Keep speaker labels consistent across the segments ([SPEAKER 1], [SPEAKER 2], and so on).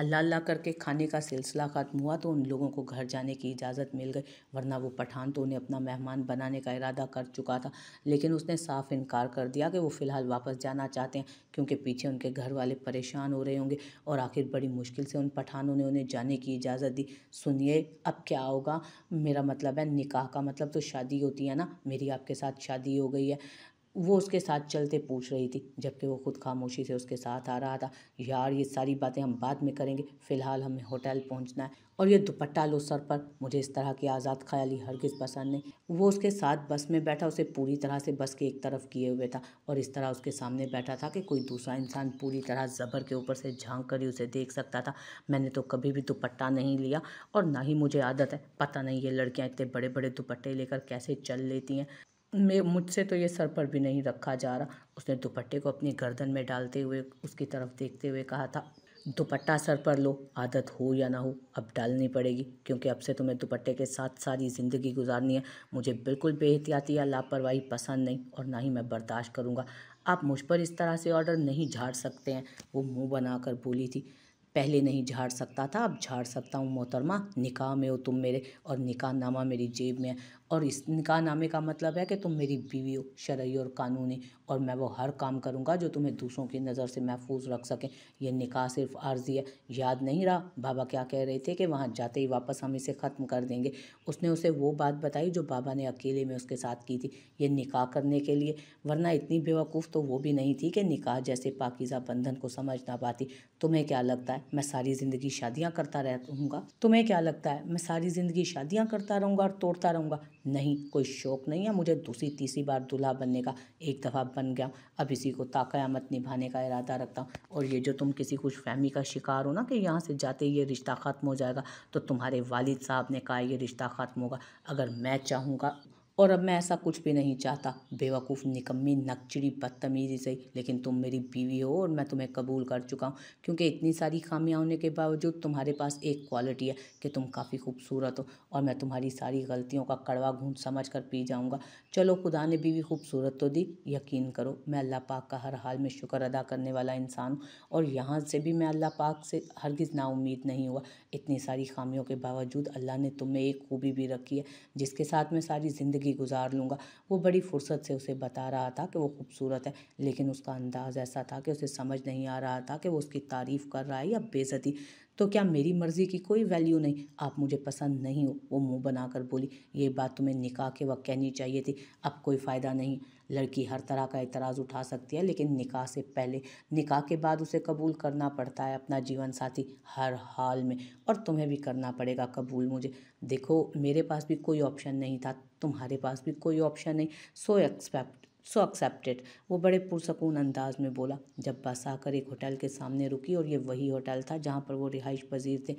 [SPEAKER 1] अल्लाह अल्लाह करके खाने का सिलसिला ख़त्म हुआ तो उन लोगों को घर जाने की इजाज़त मिल गई वरना वो पठान तो उन्हें अपना मेहमान बनाने का इरादा कर चुका था लेकिन उसने साफ इनकार कर दिया कि वो फ़िलहाल वापस जाना चाहते हैं क्योंकि पीछे उनके घर वाले परेशान हो रहे होंगे और आखिर बड़ी मुश्किल से उन पठानों ने उन्हें जाने की इजाज़त दी सुनिए अब क्या होगा मेरा मतलब है निकाह का मतलब तो शादी होती है ना मेरी आपके साथ शादी हो गई है वो उसके साथ चलते पूछ रही थी जबकि वो खुद खामोशी से उसके साथ आ रहा था यार ये सारी बातें हम बाद में करेंगे फ़िलहाल हमें होटल पहुंचना है और ये दुपट्टा लो सर पर मुझे इस तरह की आज़ाद ख्याली हरगिज़ पसंद नहीं वो उसके साथ बस में बैठा उसे पूरी तरह से बस के एक तरफ किए हुए था और इस तरह उसके सामने बैठा था कि कोई दूसरा इंसान पूरी तरह ज़बर के ऊपर से झाँक कर ही उसे देख सकता था मैंने तो कभी भी दुपट्टा नहीं लिया और ना ही मुझे आदत है पता नहीं ये लड़कियाँ इतने बड़े बड़े दुपट्टे लेकर कैसे चल लेती हैं मैं मुझसे तो ये सर पर भी नहीं रखा जा रहा उसने दुपट्टे को अपनी गर्दन में डालते हुए उसकी तरफ देखते हुए कहा था दुपट्टा सर पर लो आदत हो या ना हो अब डालनी पड़ेगी क्योंकि अब से तुम्हें दुपट्टे के साथ सारी ज़िंदगी गुजारनी है मुझे बिल्कुल बेहतियाती या लापरवाही पसंद नहीं और ना ही मैं बर्दाश्त करूँगा आप मुझ पर इस तरह से ऑर्डर नहीं झाड़ सकते हैं वो मुँह बनाकर बोली थी पहले नहीं झाड़ सकता था अब झाड़ सकता हूँ मोहतरमा निकाह में हो तुम मेरे और निकाह नामा मेरी जेब में है और इस नामे का मतलब है कि तुम मेरी बीवी हो शरा और कानूनी और मैं वो हर काम करूँगा जो तुम्हें दूसरों की नज़र से महफूज रख सकें यह निकाह सिर्फ आर्जी है याद नहीं रहा बाबा क्या कह रहे थे कि वहाँ जाते ही वापस हम इसे ख़त्म कर देंगे उसने उसे वो बात बताई जो बाबा ने अकेले में उसके साथ की थी ये निकाह करने के लिए वरना इतनी बेवकूफ़ तो वो भी नहीं थी कि निकाह जैसे पाकिज़ा बंधन को समझ ना पाती तुम्हें क्या लगता है मैं सारी ज़िंदगी शादियाँ करता रहूँगा तुम्हें क्या लगता है मैं सारी ज़िंदगी शादियाँ करता रहूँगा और तोड़ता रहूँगा नहीं कोई शौक़ नहीं है मुझे दूसरी तीसरी बार दूल्हा बनने का एक दफ़ा बन गया अब इसी को ताक़यामत निभाने का इरादा रखता हूँ और ये जो तुम किसी खुश फहमी का शिकार हो ना कि यहाँ से जाते ये रिश्ता ख़त्म हो जाएगा तो तुम्हारे वालिद साहब ने कहा यह रिश्ता ख़त्म होगा अगर मैं चाहूँगा और अब मैं ऐसा कुछ भी नहीं चाहता बेवकूफ़ निकम्मी नक्चड़ी बदतमीजी सही लेकिन तुम मेरी बीवी हो और मैं तुम्हें कबूल कर चुका हूँ क्योंकि इतनी सारी खामियाँ होने के बावजूद तुम्हारे पास एक क्वालिटी है कि तुम काफ़ी खूबसूरत हो और मैं तुम्हारी सारी गलतियों का कड़वा घूंट समझ कर पी जाऊँगा चलो खुदा ने बीवी खूबसूरत तो दी यकीन करो मैं अल्लाह पाक का हर हाल में शुक्र अदा करने वाला इंसान हूँ और यहाँ से भी मैं अल्लाह पाक से हरगिज़ ना उम्मीद नहीं हुआ इतनी सारी खामियों के बावजूद अल्लाह ने तुम्हें एक खूबी भी रखी है जिसके साथ मैं सारी ज़िंदगी ज़िंदगी गुजार लूँगा वो बड़ी फुर्सत से उसे बता रहा था कि वो खूबसूरत है लेकिन उसका अंदाज़ ऐसा था कि उसे समझ नहीं आ रहा था कि वो उसकी तारीफ़ कर रहा है या बेज़ती तो क्या मेरी मर्ज़ी की कोई वैल्यू नहीं आप मुझे पसंद नहीं हो वो मुंह बनाकर बोली ये बात तुम्हें निकाह के वक्त कहनी चाहिए थी अब कोई फ़ायदा नहीं लड़की हर तरह का एतराज़ उठा सकती है लेकिन निकाह से पहले निकाह के बाद उसे कबूल करना पड़ता है अपना जीवन साथी हर हाल में और तुम्हें भी करना पड़ेगा कबूल मुझे देखो मेरे पास भी कोई ऑप्शन नहीं था तुम्हारे पास भी कोई ऑप्शन नहीं सो एक्सपेक्ट सो एक्सेप्टेड वो बड़े पुरसकून अंदाज में बोला जब बस आकर एक होटल के सामने रुकी और ये वही होटल था जहाँ पर वो रिहाइश पजीर थे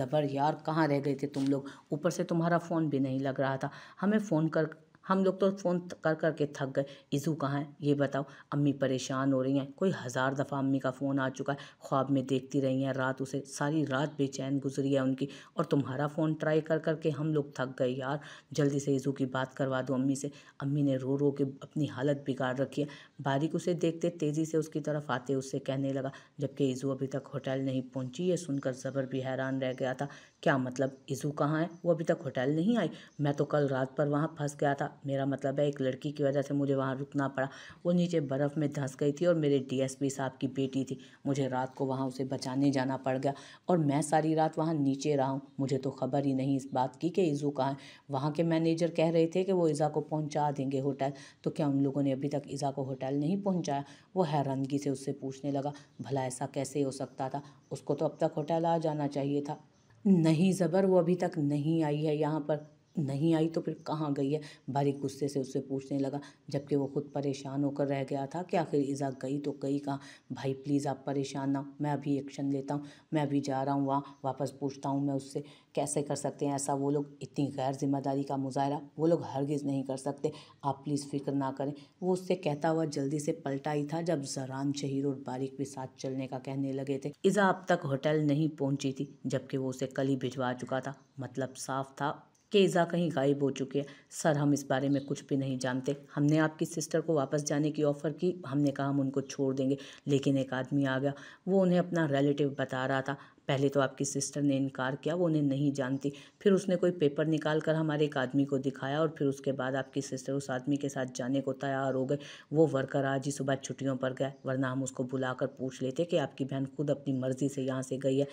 [SPEAKER 1] ज़बर यार कहाँ रह गए थे तुम लोग ऊपर से तुम्हारा फ़ोन भी नहीं लग रहा था हमें फ़ोन कर हम लोग तो फ़ोन कर कर के थक गए ईज़ू कहाँ है ये बताओ अम्मी परेशान हो रही हैं कोई हज़ार दफ़ा अम्मी का फ़ोन आ चुका है ख्वाब में देखती रही हैं रात उसे सारी रात बेचैन गुजरी है उनकी और तुम्हारा फ़ोन ट्राई कर कर के हम लोग थक गए यार जल्दी से ईज़ू की बात करवा दो अम्मी से अम्मी ने रो रो के अपनी हालत बिगाड़ रखी है बारीक उसे देखते तेज़ी से उसकी तरफ आते उससे कहने लगा जबकि ईज़ू अभी तक होटल नहीं पहुँची ये सुनकर ज़बर भी हैरान रह गया था क्या मतलब ईज़ू कहाँ है वो अभी तक होटल नहीं आई मैं तो कल रात पर वहाँ फंस गया था मेरा मतलब है एक लड़की की वजह से मुझे वहाँ रुकना पड़ा वो नीचे बर्फ़ में धंस गई थी और मेरे डीएसपी साहब की बेटी थी मुझे रात को वहाँ उसे बचाने जाना पड़ गया और मैं सारी रात वहाँ नीचे रहा हूँ मुझे तो खबर ही नहीं इस बात की कि ईज़ू कहाँ है वहाँ के मैनेजर कह रहे थे कि वो ईज़ा को पहुँचा देंगे होटल तो क्या उन लोगों ने अभी तक ईज़ा को होटल नहीं पहुँचाया वो हैरानगी से उससे पूछने लगा भला ऐसा कैसे हो सकता था उसको तो अब तक होटल आ जाना चाहिए था नहीं ज़बर वो अभी तक नहीं आई है यहाँ पर नहीं आई तो फिर कहाँ गई है बारीक गुस्से से उससे पूछने लगा जबकि वो खुद परेशान होकर रह गया था कि आखिर ईज़ा गई तो गई कहाँ भाई प्लीज़ आप परेशान ना मैं अभी एक्शन लेता हूँ मैं अभी जा रहा हूँ वहाँ वापस पूछता हूँ मैं उससे कैसे कर सकते हैं ऐसा वो लोग इतनी गैर जिम्मेदारी का मुजाहरा वो लोग हरगिज़ नहीं कर सकते आप प्लीज़ फिक्र ना करें वो उससे कहता हुआ जल्दी से पलटा ही था जब जरान शहीर और बारिक भी साथ चलने का कहने लगे थे ईज़ा अब तक होटल नहीं पहुँची थी जबकि वो उसे कल ही भिजवा चुका था मतलब साफ था केज़ा कहीं गायब हो चुके हैं सर हम इस बारे में कुछ भी नहीं जानते हमने आपकी सिस्टर को वापस जाने की ऑफ़र की हमने कहा हम उनको छोड़ देंगे लेकिन एक आदमी आ गया वो उन्हें अपना रिलेटिव बता रहा था पहले तो आपकी सिस्टर ने इनकार किया वो उन्हें नहीं जानती फिर उसने कोई पेपर निकाल कर हमारे एक आदमी को दिखाया और फिर उसके बाद आपकी सिस्टर उस आदमी के साथ जाने को तैयार हो गए वो वर्कर आज ही सुबह छुट्टियों पर गए वरना हम उसको बुलाकर पूछ लेते कि आपकी बहन खुद अपनी मर्ज़ी से यहाँ से गई है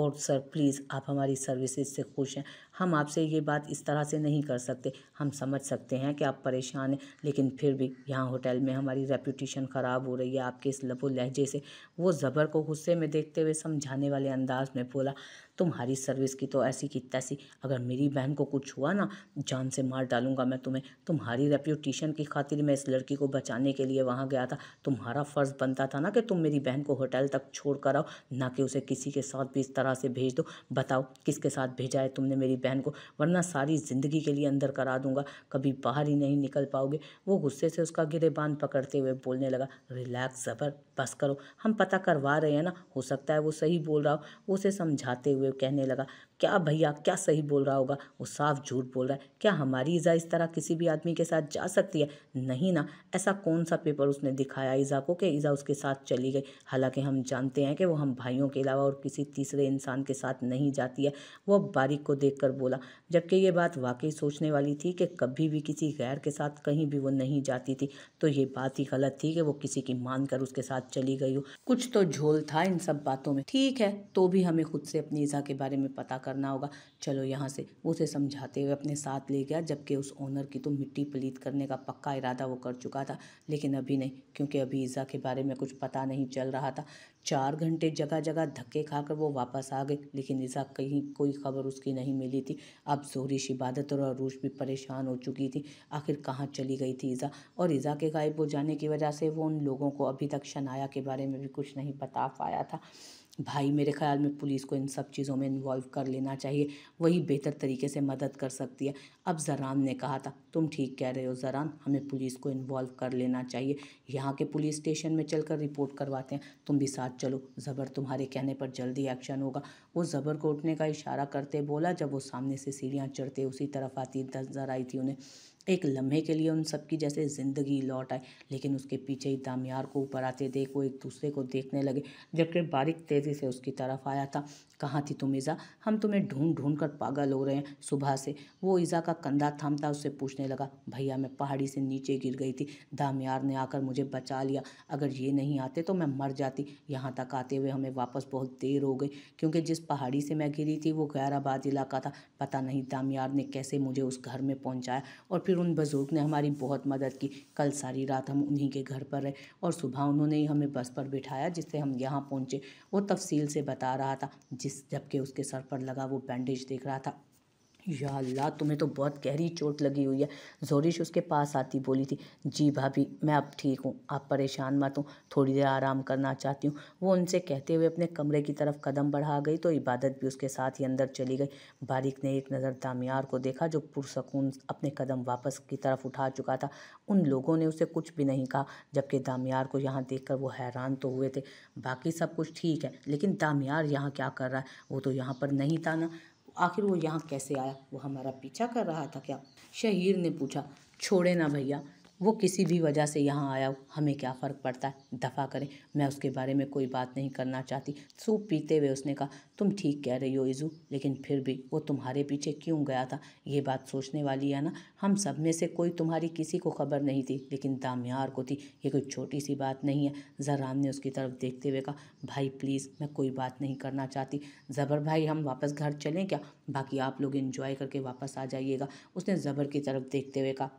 [SPEAKER 1] और सर प्लीज़ आप हमारी सर्विसेज से खुश हैं हम आपसे ये बात इस तरह से नहीं कर सकते हम समझ सकते हैं कि आप परेशान हैं लेकिन फिर भी यहाँ होटल में हमारी रेपूटेशन ख़राब हो रही है आपके इस लबो लहजे से वो ज़बर को गुस्से में देखते हुए समझाने वाले अंदाज में बोला तुम्हारी सर्विस की तो ऐसी की तैसी अगर मेरी बहन को कुछ हुआ ना जान से मार डालूंगा मैं तुम्हें तुम्हारी रेप्यूटेशन की खातिर मैं इस लड़की को बचाने के लिए वहाँ गया था तुम्हारा फ़र्ज़ बनता था ना कि तुम मेरी बहन को होटल तक छोड़ कर आओ ना कि उसे किसी के साथ भी इस तरह से भेज दो बताओ किसके साथ भेजा है तुमने मेरी बहन को वरना सारी ज़िंदगी के लिए अंदर करा दूंगा कभी बाहर ही नहीं निकल पाओगे वो गुस्से से उसका गिरेबान पकड़ते हुए बोलने लगा रिलैक्स ज़बर बस करो हम पता करवा रहे हैं ना हो सकता है वो सही बोल रहा हो उसे समझाते हुए हुए कहने लगा क्या भैया क्या सही बोल रहा होगा वो साफ झूठ बोल रहा है क्या हमारी ईज़ा इस तरह किसी भी आदमी के साथ जा सकती है नहीं ना ऐसा कौन सा पेपर उसने दिखाया ईज़ा को कि ईज़ा उसके साथ चली गई हालांकि हम जानते हैं कि वो हम भाइयों के अलावा और किसी तीसरे इंसान के साथ नहीं जाती है वो बारीक को देख बोला जबकि ये बात वाकई सोचने वाली थी कि कभी भी किसी गैर के साथ कहीं भी वो नहीं जाती थी तो ये बात ही गलत थी कि वो किसी की मान उसके साथ चली गई हो कुछ तो झोल था इन सब बातों में ठीक है तो भी हमें खुद से अपनी वीज़ा के बारे में पता करना होगा चलो यहाँ से उसे समझाते हुए अपने साथ ले गया जबकि उस ओनर की तो मिट्टी पलीत करने का पक्का इरादा वो कर चुका था लेकिन अभी नहीं क्योंकि अभी ईज़ा के बारे में कुछ पता नहीं चल रहा था चार घंटे जगह जगह धक्के खाकर वो वापस आ गए लेकिन ऐसा कहीं कोई खबर उसकी नहीं मिली थी अब जोरिश इबादत और अरूज भी परेशान हो चुकी थी आखिर कहाँ चली गई थी ईज़ा और ईज़ा के गायब हो जाने की वजह से वो उन लोगों को अभी तक शनाया के बारे में भी कुछ नहीं बता पाया था भाई मेरे ख्याल में पुलिस को इन सब चीज़ों में इन्वॉल्व कर लेना चाहिए वही बेहतर तरीके से मदद कर सकती है अब जरान ने कहा था तुम ठीक कह रहे हो जरान हमें पुलिस को इन्वॉल्व कर लेना चाहिए यहाँ के पुलिस स्टेशन में चलकर रिपोर्ट करवाते हैं तुम भी साथ साथ चलो ज़बर तुम्हारे कहने पर जल्दी एक्शन होगा वो ज़बर को उठने का इशारा करते बोला जब वो सामने से सीढ़ियाँ चढ़ते उसी तरफ आती नजर आई थी उन्हें एक लम्हे के लिए उन सबकी जैसे ज़िंदगी लौट आई लेकिन उसके पीछे ही दामियार को ऊपर आते देख वो एक दूसरे को देखने लगे जबकि बारिक तेज़ी से उसकी तरफ आया था कहाँ थी तुम ईज़ा हम तुम्हें ढूंढ ढूंढ कर पागल हो रहे हैं सुबह से वो ईज़ा का कंधा थामता उससे पूछने लगा भैया मैं पहाड़ी से नीचे गिर गई थी दामियार ने आकर मुझे बचा लिया अगर ये नहीं आते तो मैं मर जाती यहाँ तक आते हुए हमें वापस बहुत देर हो गई क्योंकि जिस पहाड़ी से मैं गिरी थी वो गैराबाद इलाका था पता नहीं दामियार ने कैसे मुझे उस घर में पहुँचाया और फिर फिर उन बुज़ुर्ग ने हमारी बहुत मदद की कल सारी रात हम उन्हीं के घर पर रहे और सुबह उन्होंने ही हमें बस पर बिठाया जिससे हम यहाँ पहुँचे वो तफसील से बता रहा था जिस जबकि उसके सर पर लगा वो बैंडेज देख रहा था या अल्लाह तुम्हें तो बहुत गहरी चोट लगी हुई है जोरिश उसके पास आती बोली थी जी भाभी मैं अब ठीक हूँ आप परेशान मत हूँ थोड़ी देर आराम करना चाहती हूँ वो उनसे कहते हुए अपने कमरे की तरफ कदम बढ़ा गई तो इबादत भी उसके साथ ही अंदर चली गई बारिक ने एक नज़र दामियार को देखा जो पुरसकून अपने कदम वापस की तरफ उठा चुका था उन लोगों ने उसे कुछ भी नहीं कहा जबकि दामियार को यहाँ देख वो हैरान तो हुए थे बाकी सब कुछ ठीक है लेकिन दामियार यहाँ क्या कर रहा है वो तो यहाँ पर नहीं था ना आखिर वो यहाँ कैसे आया वो हमारा पीछा कर रहा था क्या शहीर ने पूछा छोड़े ना भैया वो किसी भी वजह से यहाँ आया हो हमें क्या फ़र्क पड़ता है दफ़ा करें मैं उसके बारे में कोई बात नहीं करना चाहती सूप पीते हुए उसने कहा तुम ठीक कह रही हो इज़ू लेकिन फिर भी वो तुम्हारे पीछे क्यों गया था ये बात सोचने वाली है ना हम सब में से कोई तुम्हारी किसी को खबर नहीं थी लेकिन दामयार को थी ये कोई छोटी सी बात नहीं है जरान ने उसकी तरफ देखते हुए कहा भाई प्लीज़ मैं कोई बात नहीं करना चाहती ज़बर भाई हम वापस घर चलें क्या बाकी आप लोग इन्जॉय करके वापस आ जाइएगा उसने ज़बर की तरफ देखते हुए कहा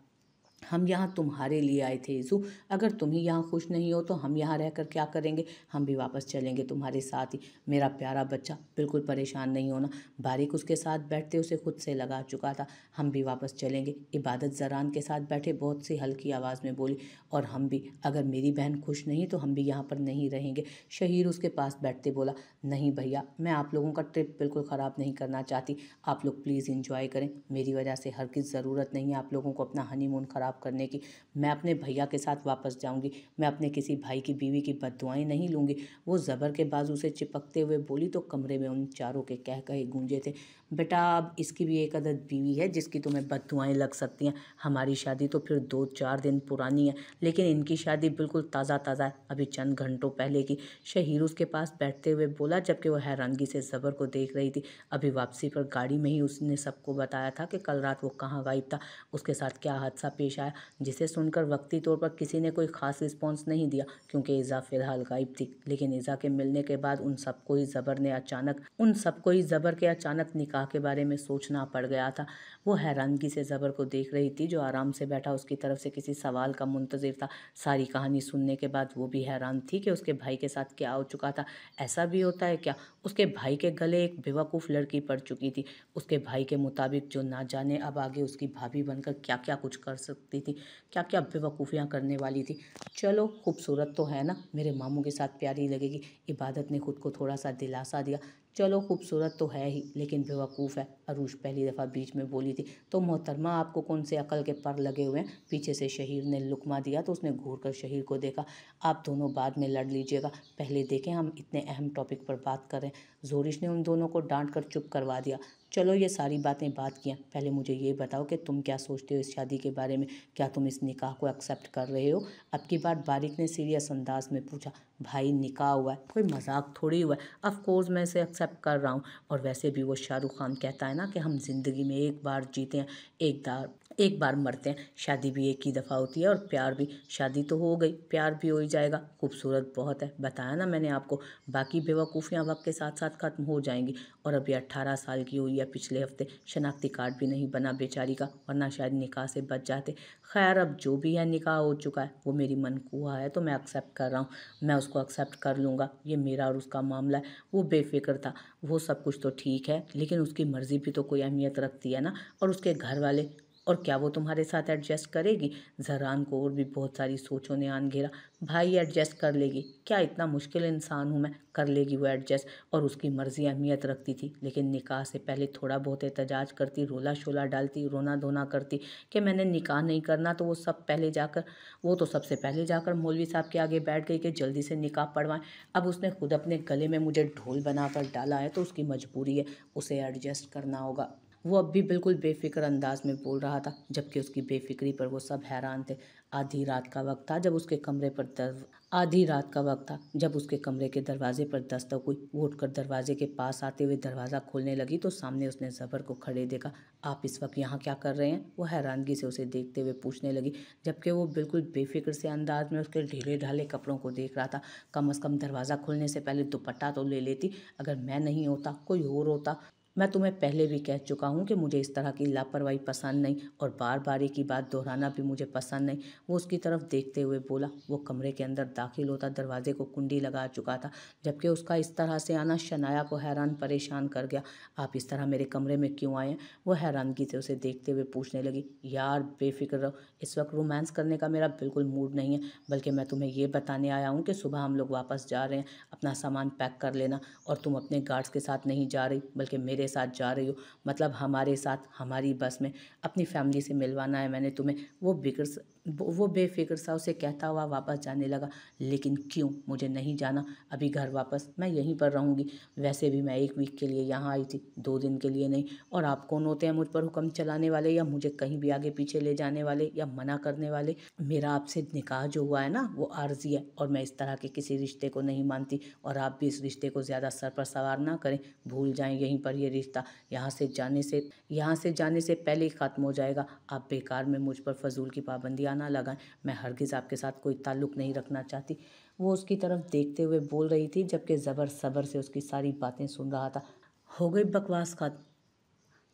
[SPEAKER 1] हम यहाँ तुम्हारे लिए आए थे यीशु अगर तुम ही यहाँ खुश नहीं हो तो हम यहाँ रहकर क्या करेंगे हम भी वापस चलेंगे तुम्हारे साथ ही मेरा प्यारा बच्चा बिल्कुल परेशान नहीं होना बारिक उसके साथ बैठते उसे खुद से लगा चुका था हम भी वापस चलेंगे इबादत जरान के साथ बैठे बहुत सी हल्की आवाज़ में बोली और हम भी अगर मेरी बहन खुश नहीं तो हम भी यहाँ पर नहीं रहेंगे शहीर उसके पास बैठते बोला नहीं भैया मैं आप लोगों का ट्रिप बिल्कुल ख़राब नहीं करना चाहती आप लोग प्लीज़ इंजॉय करें मेरी वजह से हर की ज़रूरत नहीं है आप लोगों को अपना हनीमून ख़राब ख़राब करने की मैं अपने भैया के साथ वापस जाऊंगी मैं अपने किसी भाई की बीवी की बदुआएं नहीं लूँगी वो ज़बर के बाजू से चिपकते हुए बोली तो कमरे में उन चारों के कह कहे गूंजे थे बेटा अब इसकी भी एक अदद बीवी है जिसकी तुम्हें बदुआएँ लग सकती हैं हमारी शादी तो फिर दो चार दिन पुरानी है लेकिन इनकी शादी बिल्कुल ताज़ा ताज़ा है अभी चंद घंटों पहले की शहीर उसके पास बैठते हुए बोला जबकि वो हैरानगी से ज़बर को देख रही थी अभी वापसी पर गाड़ी में ही उसने सबको बताया था कि कल रात वो कहाँ गायब था उसके साथ क्या हादसा पेश है जिसे सुनकर वक्ती तौर पर किसी ने कोई खास रिस्पॉन्स नहीं दिया क्योंकि ईज़ा फिलहाल गायब थी लेकिन ईज़ा के मिलने के बाद उन सबको ही ज़बर ने अचानक उन सबको ही ज़बर के अचानक निकाह के बारे में सोचना पड़ गया था वो हैरानगी से ज़बर को देख रही थी जो आराम से बैठा उसकी तरफ से किसी सवाल का मुंतज़र था सारी कहानी सुनने के बाद वो भी हैरान थी कि उसके भाई के साथ क्या हो चुका था ऐसा भी होता है क्या उसके भाई के गले एक बेवकूफ़ लड़की पड़ चुकी थी उसके भाई के मुताबिक जो ना जाने अब आगे उसकी भाभी बनकर क्या क्या कुछ कर सक सकती थी क्या क्या बेवकूफ़ियाँ करने वाली थी चलो खूबसूरत तो है ना मेरे मामों के साथ प्यारी लगेगी इबादत ने खुद को थोड़ा सा दिलासा दिया चलो खूबसूरत तो है ही लेकिन बेवकूफ़ है अरूज पहली दफ़ा बीच में बोली थी तो मोहतरमा आपको कौन से अकल के पर लगे हुए हैं पीछे से शहीर ने लुकमा दिया तो उसने घूर कर शहीर को देखा आप दोनों बाद में लड़ लीजिएगा पहले देखें हम इतने अहम टॉपिक पर बात करें जोरिश ने उन दोनों को डांट कर चुप करवा दिया चलो ये सारी बातें बात किया पहले मुझे ये बताओ कि तुम क्या सोचते हो इस शादी के बारे में क्या तुम इस निकाह को एक्सेप्ट कर रहे हो अब की बार बारिक ने सीरियस अंदाज में पूछा भाई निकाह हुआ है कोई मजाक थोड़ी हुआ है अफकोर्स मैं इसे एक्सेप्ट कर रहा हूँ और वैसे भी वो शाहरुख खान कहता है ना कि हम ज़िंदगी में एक बार जीते हैं एक बार एक बार मरते हैं शादी भी एक ही दफ़ा होती है और प्यार भी शादी तो हो गई प्यार भी हो ही जाएगा खूबसूरत बहुत है बताया ना मैंने आपको बाकी बेवकूफ़ियाँ वक्त के साथ साथ ख़त्म हो जाएंगी और अभी अट्ठारह साल की हुई है पिछले हफ्ते शनाख्ती कार्ड भी नहीं बना बेचारी का वरना शायद निकाह से बच जाते खैर अब जो भी है निकाह हो चुका है वो मेरी मनकूहा है तो मैं एक्सेप्ट कर रहा हूँ मैं उसको एक्सेप्ट कर लूँगा ये मेरा और उसका मामला है वो बेफिक्र था वो सब कुछ तो ठीक है लेकिन उसकी मर्ज़ी भी तो कोई अहमियत रखती है ना और उसके घर वाले और क्या वो तुम्हारे साथ एडजस्ट करेगी जहरान को और भी बहुत सारी सोचों ने आन घेरा भाई एडजस्ट कर लेगी क्या इतना मुश्किल इंसान हूँ मैं कर लेगी वो एडजस्ट और उसकी मर्ज़ी अहमियत रखती थी लेकिन निकाह से पहले थोड़ा बहुत एहतजाज करती रोला शोला डालती रोना धोना करती कि मैंने निकाह नहीं करना तो वो सब पहले जाकर वो तो सबसे पहले जाकर मौलवी साहब के आगे बैठ गई कि जल्दी से निकाह पढ़वाएं अब उसने खुद अपने गले में मुझे ढोल बनाकर डाला है तो उसकी मजबूरी है उसे एडजस्ट करना होगा वो अब भी बिल्कुल बेफिक्र अंदाज में बोल रहा था जबकि उसकी बेफिक्री पर वो सब हैरान थे आधी रात का वक्त था जब उसके कमरे पर दर आधी रात का वक्त था जब उसके कमरे के दरवाजे पर दस्तक हुई वो उठकर दरवाजे के पास आते हुए दरवाज़ा खोलने लगी तो सामने उसने ज़बर को खड़े देखा आप इस वक्त यहाँ क्या कर रहे हैं वो हैरानगी से उसे देखते हुए पूछने लगी जबकि वो बिल्कुल बेफिक्र से अंदाज में उसके ढीले ढाले कपड़ों को देख रहा था कम अज़ कम दरवाज़ा खुलने से पहले दुपट्टा तो ले लेती अगर मैं नहीं होता कोई और होता मैं तुम्हें पहले भी कह चुका हूँ कि मुझे इस तरह की लापरवाही पसंद नहीं और बार बार एक ही बात दोहराना भी मुझे पसंद नहीं वो उसकी तरफ देखते हुए बोला वो कमरे के अंदर दाखिल होता दरवाजे को कुंडी लगा चुका था जबकि उसका इस तरह से आना शनाया को हैरान परेशान कर गया आप इस तरह मेरे कमरे में क्यों आए वो हैरानगी से उसे देखते हुए पूछने लगी यार बेफिक्र रहो इस वक्त रोमांस करने का मेरा बिल्कुल मूड नहीं है बल्कि मैं तुम्हें ये बताने आया हूँ कि सुबह हम लोग वापस जा रहे हैं अपना सामान पैक कर लेना और तुम अपने गार्ड्स के साथ नहीं जा रही बल्कि मेरे मेरे साथ जा रही हो मतलब हमारे साथ हमारी बस में अपनी फैमिली से मिलवाना है मैंने तुम्हें वो बिगड़ वो बेफिक्र सा उसे कहता हुआ वापस जाने लगा लेकिन क्यों मुझे नहीं जाना अभी घर वापस मैं यहीं पर रहूँगी वैसे भी मैं एक वीक के लिए यहाँ आई थी दो दिन के लिए नहीं और आप कौन होते हैं मुझ पर हुक्म चलाने वाले या मुझे कहीं भी आगे पीछे ले जाने वाले या मना करने वाले मेरा आपसे निकाह जो हुआ है ना वो आर्जी है और मैं इस तरह के किसी रिश्ते को नहीं मानती और आप भी इस रिश्ते को ज़्यादा सर पर सवार ना करें भूल जाएँ यहीं पर यह रिश्ता यहाँ से जाने से यहाँ से जाने से पहले ही ख़त्म हो जाएगा आप बेकार में मुझ पर फजूल की पाबंदियाँ ना लगाएं मैं हरगिज़ आपके साथ कोई ताल्लुक़ नहीं रखना चाहती वो उसकी तरफ देखते हुए बोल रही थी जबकि ज़बर सबर से उसकी सारी बातें सुन रहा था हो गई बकवास का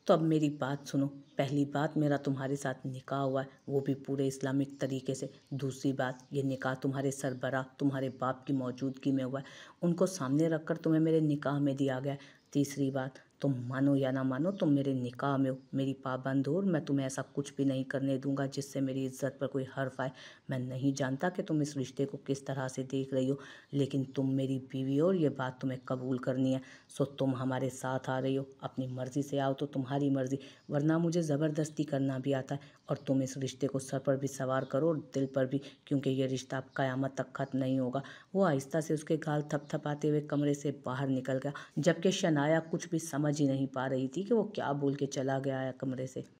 [SPEAKER 1] तो अब मेरी बात सुनो पहली बात मेरा तुम्हारे साथ निकाह हुआ है वो भी पूरे इस्लामिक तरीके से दूसरी बात ये निकाह तुम्हारे सरबरा तुम्हारे बाप की मौजूदगी में हुआ है उनको सामने रखकर तुम्हें मेरे निकाह में दिया गया तीसरी बात तुम मानो या ना मानो तुम मेरे निकाह में हो मेरी पाबंद हो और मैं तुम्हें ऐसा कुछ भी नहीं करने दूंगा जिससे मेरी इज्जत पर कोई हर्फ आए मैं नहीं जानता कि तुम इस रिश्ते को किस तरह से देख रही हो लेकिन तुम मेरी बीवी हो और ये बात तुम्हें कबूल करनी है सो तुम हमारे साथ आ रही हो अपनी मर्ज़ी से आओ तो तुम्हारी मर्ज़ी वरना मुझे ज़बरदस्ती करना भी आता है और तुम इस रिश्ते को सर पर भी सवार करो और दिल पर भी क्योंकि ये रिश्ता अब क़यामत तक ख़त्म नहीं होगा वो आहिस्ता से उसके गाल थपथपाते हुए कमरे से बाहर निकल गया जबकि शनाया कुछ भी समझ ही नहीं पा रही थी कि वो क्या बोल के चला गया है कमरे से